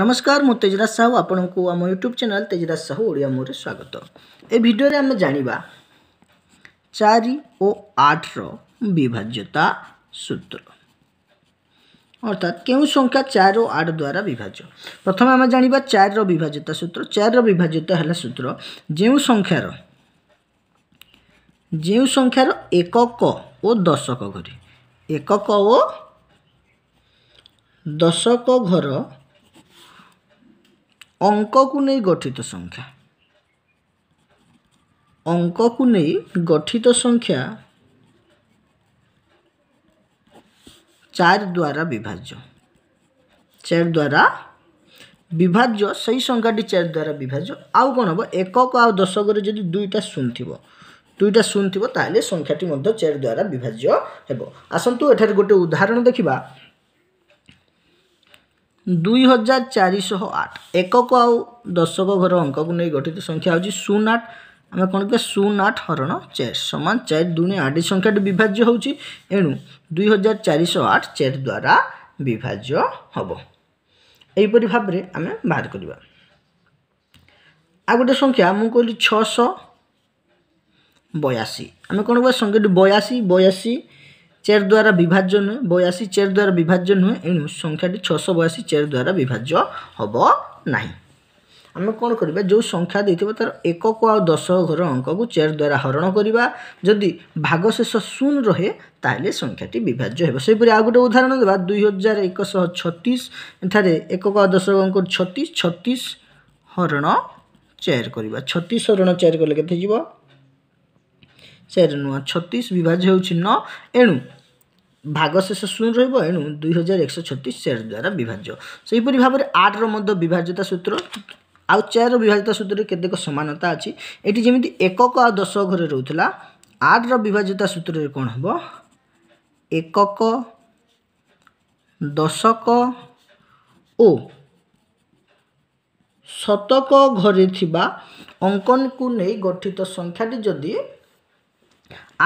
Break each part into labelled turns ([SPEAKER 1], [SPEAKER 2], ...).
[SPEAKER 1] ନମସ୍କାର ମୁଁ ତେଜରାଜ ସାହୁ ଆପଣଙ୍କୁ ଆମ ୟୁଟ୍ୟୁବ୍ ଚ୍ୟାନେଲ୍ ତେଜରାଜ ସାହୁ ଓଡ଼ିଆ ମୁହଁରେ ସ୍ୱାଗତ ଏ ଭିଡ଼ିଓରେ ଆମେ ଜାଣିବା ଚାରି ଓ ଆଠର ବିଭାଜ୍ୟତା ସୂତ୍ର ଅର୍ଥାତ୍ କେଉଁ ସଂଖ୍ୟା ଚାରି ଓ ଆଠ ଦ୍ୱାରା ବିଭାଜ୍ୟ ପ୍ରଥମେ ଆମେ ଜାଣିବା ଚାରିର ବିଭାଜ୍ୟତା ସୂତ୍ର ଚାରିର ବିଭାଜ୍ୟତା ହେଲା ସୂତ୍ର ଯେଉଁ ସଂଖ୍ୟାର ଯେଉଁ ସଂଖ୍ୟାର ଏକକ ଓ ଦଶକ ଘରେ ଏକକ ଓ ଦଶକ ଘର অঙ্কକୁ ନେଇ ଗଠିତ ସଂଖ୍ୟା অঙ্কକୁ ନେଇ গঠিত সংখ্যা চার দ্বারা বিভাজ্য চার দ্বারা বিভাজ্য সেই সংখ্যাটি চার দ্বারা বিভাজ্য আউ কোণ হব একক আউ দশকরে যদি দুইটা শূন্য থিব দুইটা শূন্য থিব তাহলে সংখ্যাটি মধ্য চার দ্বারা বিভাজ্য হব আসন্তু এঠার গোটে উদাহরণ দেখিবা ଦୁଇ ହଜାର ଚାରିଶହ ଆଠ ଏକକ ଆଉ ଦଶକ ଘର ଅଙ୍କକୁ ନେଇ ଗଠିତ ସଂଖ୍ୟା ହେଉଛି ଶୂନ ଆଠ ଆମେ କ'ଣ କହିବା ଶୂନ ଆଠ ହରଣ ଚାରି ସମାନ ଚାରି ଦୁଇରେ ଆଠ ଏ ସଂଖ୍ୟାଟି ବିଭାଜ୍ୟ ହେଉଛି ଏଣୁ ଦୁଇ ହଜାର ଚାରିଶହ ଆଠ ଚାରି ଦ୍ୱାରା ବିଭାଜ୍ୟ ହେବ ଏହିପରି ଭାବରେ ଆମେ ବାହାର କରିବା ଆଉ ଗୋଟେ ସଂଖ୍ୟା ମୁଁ କହିଲି ଛଅଶହ ବୟାଅଶୀ ଆମେ କ'ଣ କହିବା ସଂଖ୍ୟାଟି ବୟାଅଶୀ ବୟାଅଶୀ চের দ্বারা বিভাজ্য নয় বয়াশি চের দ্বারা বিভাজ্য নয় এণু সংখ্যাটি ছশো বয়াশি চের দ্বারা বিভাজ্য হব না আমি কোণ করা যে সংখ্যা দিয়ে তার একক আ দশ ঘর অঙ্কক চের দ্বারা হরণ করা যদি ভাগশেষ শূন্য রহে তাহলে সংখ্যাটি বিভাজ্য হব সেইপরি আউ গোটে উদাহরণ দেওয়া দুই হাজার একশহ ছত্রিশ এখানে একক আ দশ অঙ্ক ছত্রিশ ছত্রিশ হরণ চেয়ার করা ছত্রিশ হরণ চেয়ার কলে কেতে যাব ଚାରି ନୂଆ ଛତିଶ ବିଭାଜ୍ୟ ହେଉଛି ନଅ ଏଣୁ ଭାଗ ଶେଷ ଶୂନ ରହିବ ଏଣୁ ଦୁଇହଜାର ଏକଶହ ଛତିଶ ଚାରି ଦ୍ୱାରା ବିଭାଜ୍ୟ ସେହିପରି ଭାବରେ ଆଠର ମଧ୍ୟ ବିଭାଜ୍ୟତା ସୂତ୍ର ଆଉ ଚାରିର ବିଭାଜ୍ୟତା ସୂତ୍ରରେ କେତେକ ସମାନତା ଅଛି ଏଠି ଯେମିତି ଏକକ ଆଉ ଦଶ ଘରେ ରହୁଥିଲା ଆଠର ବିଭାଜ୍ୟତା ସୂତ୍ରରେ କ'ଣ ହେବ ଏକକ ଦଶକ ଓ ଶତକ ଘରେ ଥିବା ଅଙ୍କନକୁ ନେଇ ଗଠିତ ସଂଖ୍ୟାଟି ଯଦି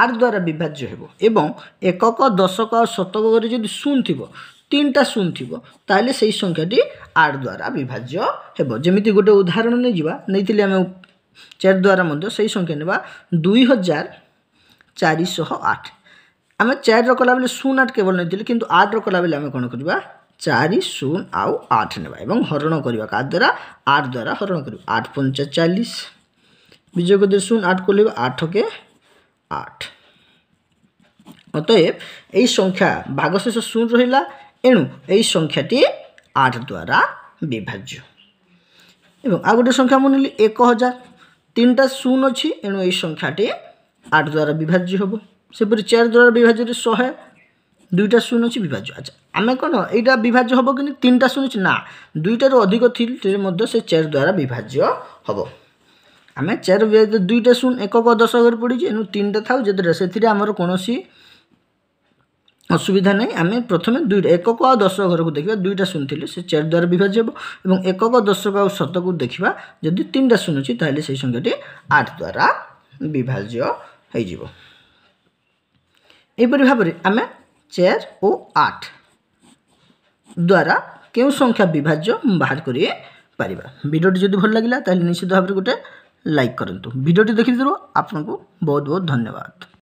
[SPEAKER 1] ଆର୍ ଦ୍ୱାରା ବିଭାଜ୍ୟ ହେବ ଏବଂ ଏକକ ଦଶକ ଆଉ ଶତକରେ ଯଦି ଶୂନ ଥିବ ତିନିଟା ଶୂନ ଥିବ ତାହେଲେ ସେଇ ସଂଖ୍ୟାଟି ଆର୍ ଦ୍ୱାରା ବିଭାଜ୍ୟ ହେବ ଯେମିତି ଗୋଟେ ଉଦାହରଣ ନେଇଯିବା ନେଇଥିଲେ ଆମେ ଚାରି ଦ୍ୱାରା ମଧ୍ୟ ସେଇ ସଂଖ୍ୟା ନେବା ଦୁଇ ହଜାର ଚାରିଶହ ଆଠ ଆମେ ଚାରିର କଲାବେଳେ ଶୂନ ଆଠ କେବଳ ନେଇଥିଲେ କିନ୍ତୁ ଆଠର କଲାବେଳେ ଆମେ କ'ଣ କରିବା ଚାରି ଶୂନ ଆଉ ଆଠ ନେବା ଏବଂ ହରଣ କରିବା କାହା ଦ୍ୱାରା ଆଠ ଦ୍ୱାରା ହରଣ କରିବା ଆଠ ପଞ୍ଚା ଚାଳିଶ ବିଜୟ କରିଦେଲେ ଶୂନ ଆଠ କଲେ ଆଠକେ আট অতএব এই সংখ্যা ভাগশেষ শূন্য রহিলা এণু এই সংখ্যাটি আট দ্বারা বিভাজ্য এবং আর গোটে সংখ্যা মু নেলি এক হাজার তিনটা শূন্য অছি এণু এই সংখ্যাটি আট দ্বারা বিভাজ্য হব সেপরি চার দ্বারা বিভাজ্যটি শহে দুইটা শূন্য অছি বিভাজ্য আচ্ছা আমি কোণ এইটা বিভাজ্য হব কিন্তু তিনটা শূন্য অছি না দুইটারু অধিক থিলে মধ্যে সে চার দ্বারা বিভাজ্য হব ଆମେ ଚାରି ଯେହେତୁ ଦୁଇଟା ଶୂନ ଏକକ ଦଶକରେ ପଡ଼ିଛି ଏଣୁ ତିନିଟା ଥାଉ ଯେତେଟା ସେଥିରେ ଆମର କୌଣସି ଅସୁବିଧା ନାହିଁ ଆମେ ପ୍ରଥମେ ଦୁଇଟା ଏକକ ଆଉ ଦଶକ ଘରକୁ ଦେଖିବା ଦୁଇଟା ଶୂନ ଥିଲେ ସେ ଚାରି ଦ୍ୱାରା ବିଭାଜ୍ୟ ହେବ ଏବଂ ଏକକ ଦଶକ ଆଉ ଶତକୁ ଦେଖିବା ଯଦି ତିନିଟା ଶୂନ ଅଛି ତାହେଲେ ସେହି ସଂଖ୍ୟାଟି ଆଠ ଦ୍ୱାରା ବିଭାଜ୍ୟ ହୋଇଯିବ ଏହିପରି ଭାବରେ ଆମେ ଚାରି ଓ ଆଠ ଦ୍ୱାରା କେଉଁ ସଂଖ୍ୟା ବିଭାଜ୍ୟ ବାହାର କରିପାରିବା ভিডিওটি যদি ভালো লাগিলা তাহলে নিশ্চিত ভাবে গোটে लाइक करूँ भिडटे देखी आपन बहुत बहुत धन्यवाद